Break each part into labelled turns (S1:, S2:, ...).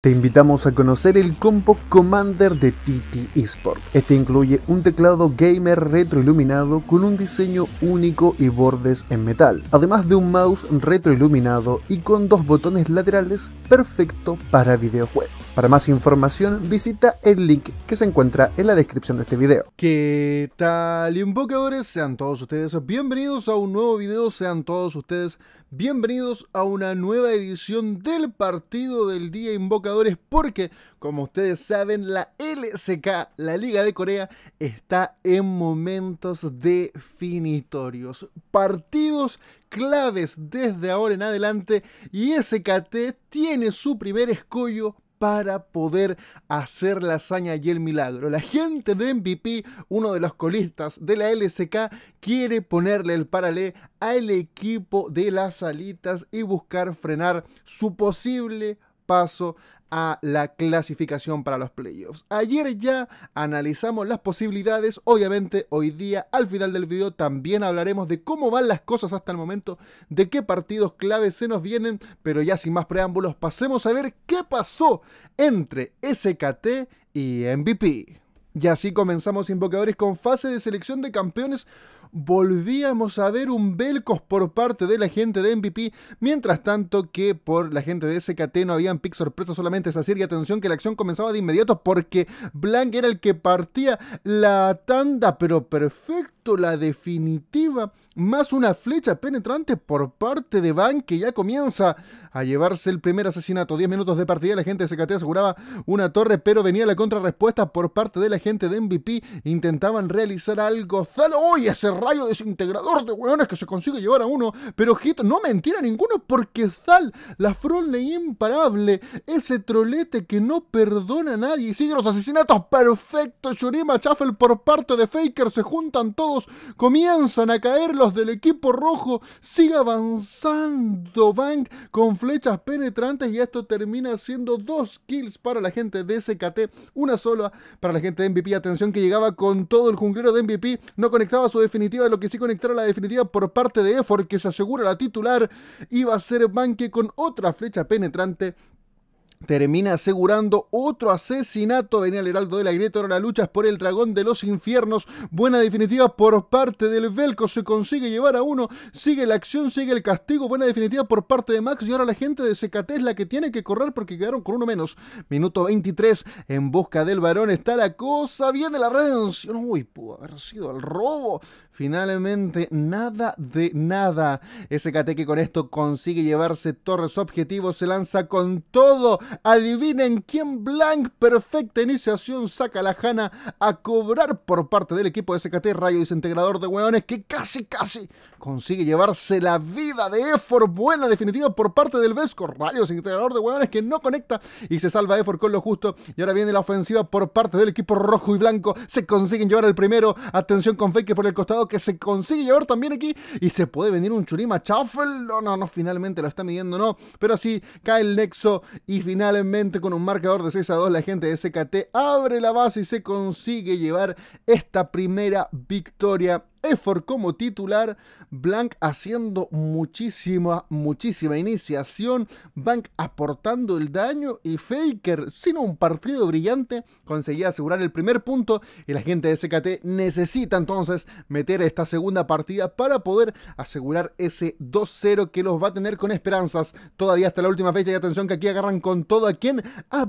S1: Te invitamos a conocer el combo Commander de TT eSport. Este incluye un teclado gamer retroiluminado con un diseño único y bordes en metal, además de un mouse retroiluminado y con dos botones laterales perfecto para videojuegos. Para más información visita el link que se encuentra en la descripción de este video. ¿Qué tal invocadores? Sean todos ustedes bienvenidos a un nuevo video, sean todos ustedes bienvenidos a una nueva edición del partido del día invocadores porque como ustedes saben la LSK, la Liga de Corea, está en momentos definitorios. Partidos claves desde ahora en adelante y SKT tiene su primer escollo para poder hacer la hazaña y el milagro. La gente de MVP, uno de los colistas de la LSK, quiere ponerle el paralé al equipo de las alitas y buscar frenar su posible paso a la clasificación para los playoffs. Ayer ya analizamos las posibilidades, obviamente hoy día al final del video también hablaremos de cómo van las cosas hasta el momento, de qué partidos claves se nos vienen, pero ya sin más preámbulos pasemos a ver qué pasó entre SKT y MVP. Y así comenzamos Invocadores con fase de selección de campeones volvíamos a ver un Belcos por parte de la gente de MVP, mientras tanto que por la gente de SKT no habían pick sorpresa solamente es y atención que la acción comenzaba de inmediato porque Blank era el que partía la tanda, pero perfecto, la definitiva, más una flecha penetrante por parte de Van que ya comienza a llevarse el primer asesinato. 10 minutos de partida, la gente de SKT aseguraba una torre, pero venía la contrarrespuesta por parte de la gente de MVP, intentaban realizar algo. ¡Hoy ¡Oh, rayo desintegrador de hueones que se consigue llevar a uno. Pero hit, no mentira ninguno porque tal, la frole imparable, ese trolete que no perdona a nadie y sigue los asesinatos perfecto Shurima Chaffel por parte de Faker se juntan todos, comienzan a caer los del equipo rojo. Sigue avanzando Bank con flechas penetrantes y esto termina siendo dos kills para la gente de SKT, una sola para la gente de MVP. Atención que llegaba con todo el junglero de MVP, no conectaba su definitiva definitiva, lo que sí conectaron la definitiva por parte de EFOR, que se asegura la titular, iba a ser Banque con otra flecha penetrante termina asegurando otro asesinato. Venía el Heraldo de la Grieta, ahora la lucha por el dragón de los infiernos. Buena definitiva por parte del Velco, se consigue llevar a uno. Sigue la acción, sigue el castigo. Buena definitiva por parte de Max. Y ahora la gente de CKT es la que tiene que correr porque quedaron con uno menos. Minuto 23, en busca del varón está la cosa. Viene la redención. Uy, pudo haber sido el robo. Finalmente, nada de nada. SKT que con esto consigue llevarse torres objetivo, se lanza con todo Adivinen quién Blank perfecta iniciación, saca la Jana a cobrar por parte del equipo de SKT Rayo Desintegrador de Hueones que casi, casi consigue llevarse la vida de Efor. Buena definitiva por parte del Vesco. Rayo Desintegrador de Hueones que no conecta y se salva Efor con lo justo. Y ahora viene la ofensiva por parte del equipo rojo y blanco. Se consiguen llevar el primero. Atención con Faker por el costado que se consigue llevar también aquí. Y se puede venir un Churima Chaffel. No, no, no, finalmente lo está midiendo, no. Pero así cae el nexo y finalmente Finalmente, con un marcador de 6 a 2, la gente de SKT abre la base y se consigue llevar esta primera victoria Effort como titular, Blank haciendo muchísima, muchísima iniciación, Bank aportando el daño y Faker, sin un partido brillante, conseguía asegurar el primer punto y la gente de SKT necesita entonces meter esta segunda partida para poder asegurar ese 2-0 que los va a tener con esperanzas todavía hasta la última fecha y atención que aquí agarran con todo a quien, a,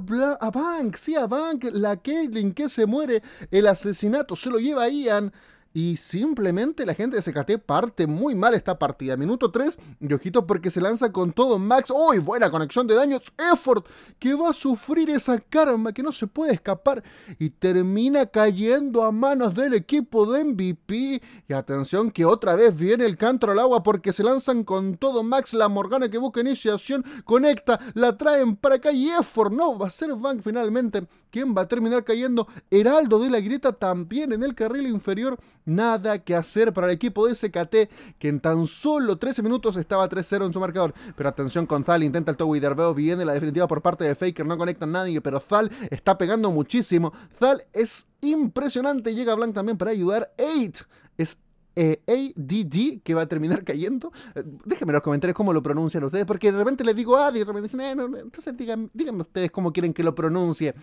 S1: a Bank, sí, a Bank, la Caitlyn que se muere, el asesinato se lo lleva Ian y simplemente la gente de SKT parte muy mal esta partida. Minuto 3, y ojito porque se lanza con todo Max. ¡Uy! buena conexión de daños. Effort que va a sufrir esa karma que no se puede escapar y termina cayendo a manos del equipo de MVP. Y atención que otra vez viene el cantro al agua porque se lanzan con todo Max. La Morgana que busca iniciación, conecta, la traen para acá y Effort no va a ser Bank finalmente. ¿Quién va a terminar cayendo? Heraldo de la Grieta también en el carril inferior nada que hacer para el equipo de SKT, que en tan solo 13 minutos estaba 3-0 en su marcador. Pero atención con Zal, intenta el Tow y viene la definitiva por parte de Faker, no conecta a nadie, pero Zal está pegando muchísimo. Zal es impresionante, llega Blanc también para ayudar. Eight es eh, ADD que va a terminar cayendo. Eh, déjenme en los comentarios cómo lo pronuncian ustedes, porque de repente les digo AD y repente dicen, eh, no, entonces díganme, ustedes cómo quieren que lo pronuncie.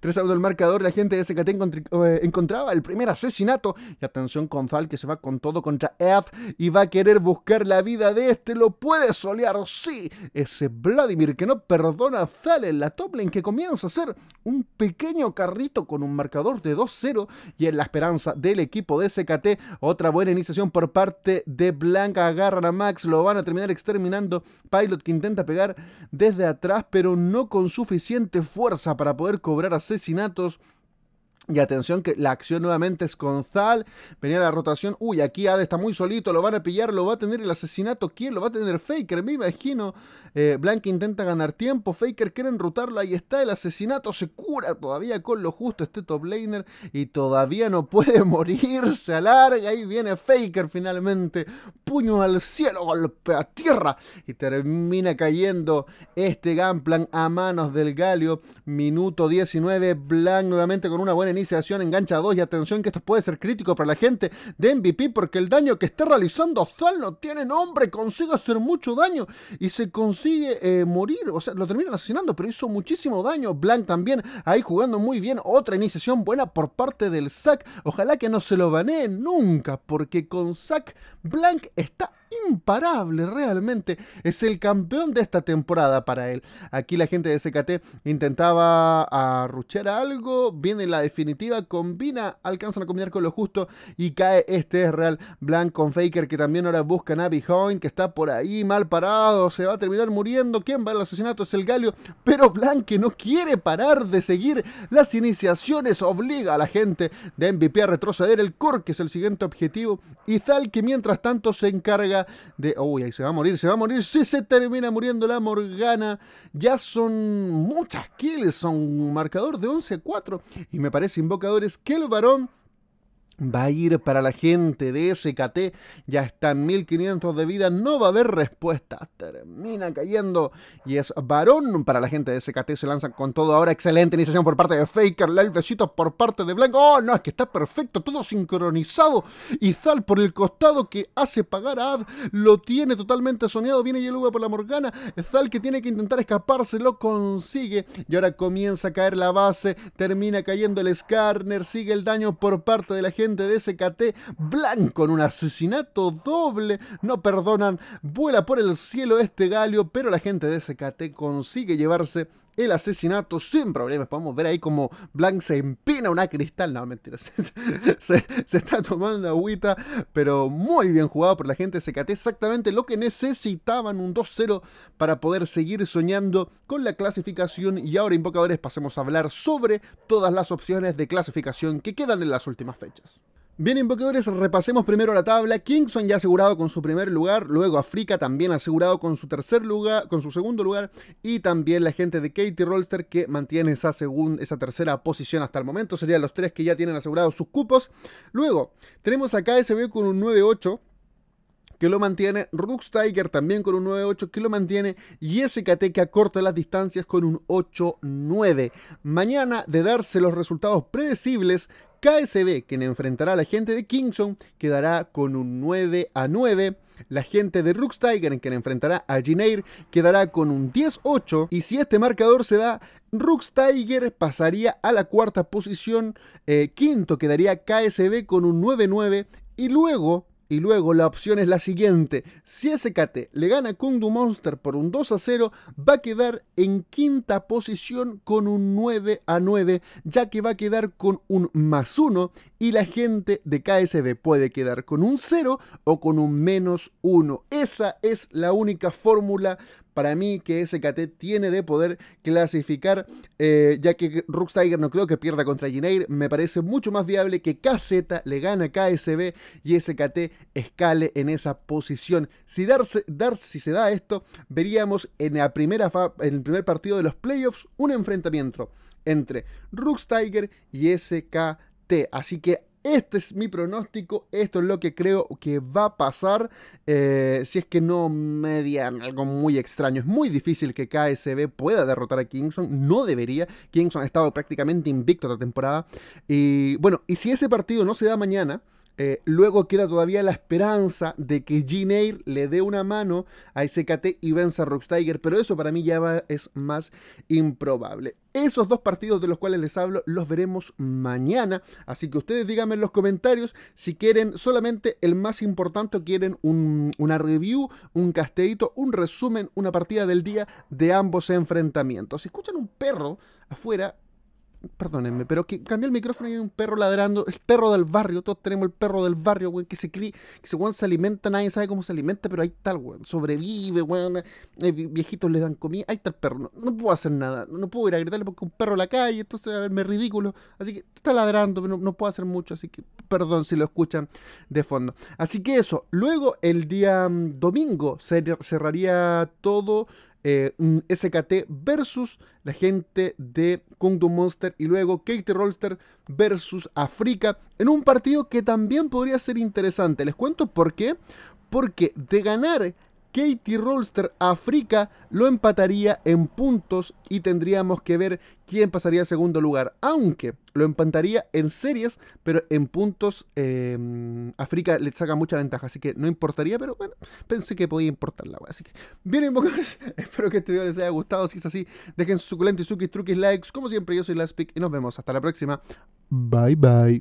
S1: Tres autos del marcador, la gente de SKT eh, encontraba el primer asesinato. Y atención con Zal que se va con todo contra Earth y va a querer buscar la vida de este. Lo puede solear, sí. Ese Vladimir que no perdona a en la top lane que comienza a ser un pequeño carrito con un marcador de 2-0. Y en la esperanza del equipo de SKT, otra buena iniciación por parte de Blanca. Agarran a Max, lo van a terminar exterminando. Pilot que intenta pegar desde atrás, pero no con suficiente fuerza para poder cobrar a asesinatos y atención que la acción nuevamente es con Zal. Venía la rotación. Uy, aquí Ade está muy solito. Lo van a pillar. Lo va a tener el asesinato. ¿Quién? Lo va a tener Faker. Me imagino. Eh, intenta ganar tiempo. Faker quiere enrutarlo. Ahí está el asesinato. Se cura todavía con lo justo este top laner. Y todavía no puede morir. Se alarga. Ahí viene Faker finalmente. Puño al cielo. Golpe a tierra. Y termina cayendo este Gunplan a manos del Galio. Minuto 19. Blanc nuevamente con una buena iniciación, engancha 2 y atención que esto puede ser crítico para la gente de MVP porque el daño que está realizando Zal no tiene nombre, consigue hacer mucho daño y se consigue eh, morir, o sea, lo termina asesinando, pero hizo muchísimo daño. Blank también ahí jugando muy bien, otra iniciación buena por parte del Zack, ojalá que no se lo banee nunca porque con Zack Blank está imparable realmente. Es el campeón de esta temporada para él. Aquí la gente de SKT intentaba arruchar algo, viene la definitiva, combina, alcanzan a combinar con lo justo y cae este Real Blanc con Faker que también ahora busca a Hoyne. que está por ahí mal parado, se va a terminar muriendo. ¿Quién va al asesinato? Es el Galio, pero Blanc que no quiere parar de seguir las iniciaciones, obliga a la gente de MVP a retroceder el core que es el siguiente objetivo y tal que mientras tanto se encarga de, uy, ahí se va a morir, se va a morir, si se termina muriendo la Morgana, ya son muchas kills, son marcador de 11-4 y me parece invocadores que el varón va a ir para la gente de SKT, ya está en 1500 de vida, no va a haber respuesta, termina cayendo y es varón para la gente de SKT, se lanzan con todo ahora, excelente iniciación por parte de Faker, El besito por parte de Blanco, oh no, es que está perfecto, todo sincronizado y Zal por el costado que hace pagar a Ad, lo tiene totalmente soñado, viene Yeluga por la Morgana, Zal que tiene que intentar escaparse, lo consigue y ahora comienza a caer la base, termina cayendo el Skarner sigue el daño por parte de la gente gente de SKT blanco en un asesinato doble. No perdonan, vuela por el cielo este galio, pero la gente de SKT consigue llevarse el asesinato sin problemas. Podemos ver ahí como Blanc se empina una cristal. No, mentira. Se, está tomando agüita, pero muy bien jugado por la gente Se Exactamente lo que necesitaban, un 2-0 para poder seguir soñando con la clasificación. Y ahora, invocadores, pasemos a hablar sobre todas las opciones de clasificación que quedan en las últimas fechas. Bien, invocadores, repasemos primero la tabla. Kingston ya asegurado con su primer lugar, luego Africa también asegurado con su tercer lugar, con su segundo lugar, y también la gente de Katie Rolster que mantiene esa, segunda, esa tercera posición hasta el momento. Serían los tres que ya tienen asegurados sus cupos. Luego, tenemos a SB con un 9-8 que lo mantiene, Rux Tiger también con un 9-8 que lo mantiene y SKT que acorta las distancias con un 8-9. Mañana, de darse los resultados predecibles, KSB, le enfrentará a la gente de Kingston, quedará con un 9 a 9. La gente de Rux Tiger, quien enfrentará a Gineir, quedará con un 10-8. Y si este marcador se da, Rux Tiger pasaría a la cuarta posición. Eh, quinto quedaría KSB con un 9-9. Y luego y luego la opción es la siguiente. Si SKT le gana a Kundu Monster por un 2 a 0, va a quedar en quinta posición con un 9 a 9, ya que va a quedar con un más 1 y la gente de KSB puede quedar con un 0 o con un menos 1. Esa es la única fórmula para mí que SKT tiene de poder clasificar, eh, ya que Rux no creo que pierda contra Gineir, me parece mucho más viable que KZ le gane a KSB y SKT escale en esa posición. Si, darse, dar, si se da esto, veríamos en, la primera en el primer partido de los playoffs un enfrentamiento entre Rux y SKT. Así que este es mi pronóstico, esto es lo que creo que va a pasar eh, si es que no median algo muy extraño. Es muy difícil que KSB pueda derrotar a Kingston, no debería. Kingston ha estado prácticamente invicto esta temporada. Y bueno, y si ese partido no se da mañana, eh, luego queda todavía la esperanza de que jean le dé una mano a SKT y venza a pero eso para mí ya es más improbable. Esos dos partidos de los cuales les hablo los veremos mañana, así que ustedes díganme en los comentarios si quieren solamente el más importante quieren una review, un castellito, un resumen, una partida del día de ambos enfrentamientos. Si escuchan un perro afuera, perdónenme, pero que cambié el micrófono y hay un perro ladrando, el perro del barrio, todos tenemos el perro del barrio, güey, que se cría, que se, se alimenta, nadie sabe cómo se alimenta, pero ahí está, weón, sobrevive, weón, eh, viejitos le dan comida, ahí está el perro, no, puedo hacer nada, no, puedo ir a gritarle porque un perro en la calle, entonces a verme ridículo, así que está ladrando, pero no, no, puedo hacer mucho, así que perdón si lo escuchan de fondo. Así que eso, luego el día mm, domingo se cerraría todo eh, SKT versus la gente de Kingdom Monster y luego Katie Rolster versus Africa en un partido que también podría ser interesante. Les cuento por qué. Porque de ganar Katie Rolster África lo empataría en puntos y tendríamos que ver quién pasaría a segundo lugar. Aunque lo empataría en series, pero en puntos em, África le saca mucha ventaja, así que no importaría, pero bueno, pensé que podía importarla. Así que, bien invocadores, espero que este video les haya gustado. Si es así, dejen su suculento y suquis, truquis likes. Como siempre, yo soy Laspic y nos vemos. Hasta la próxima. Bye bye.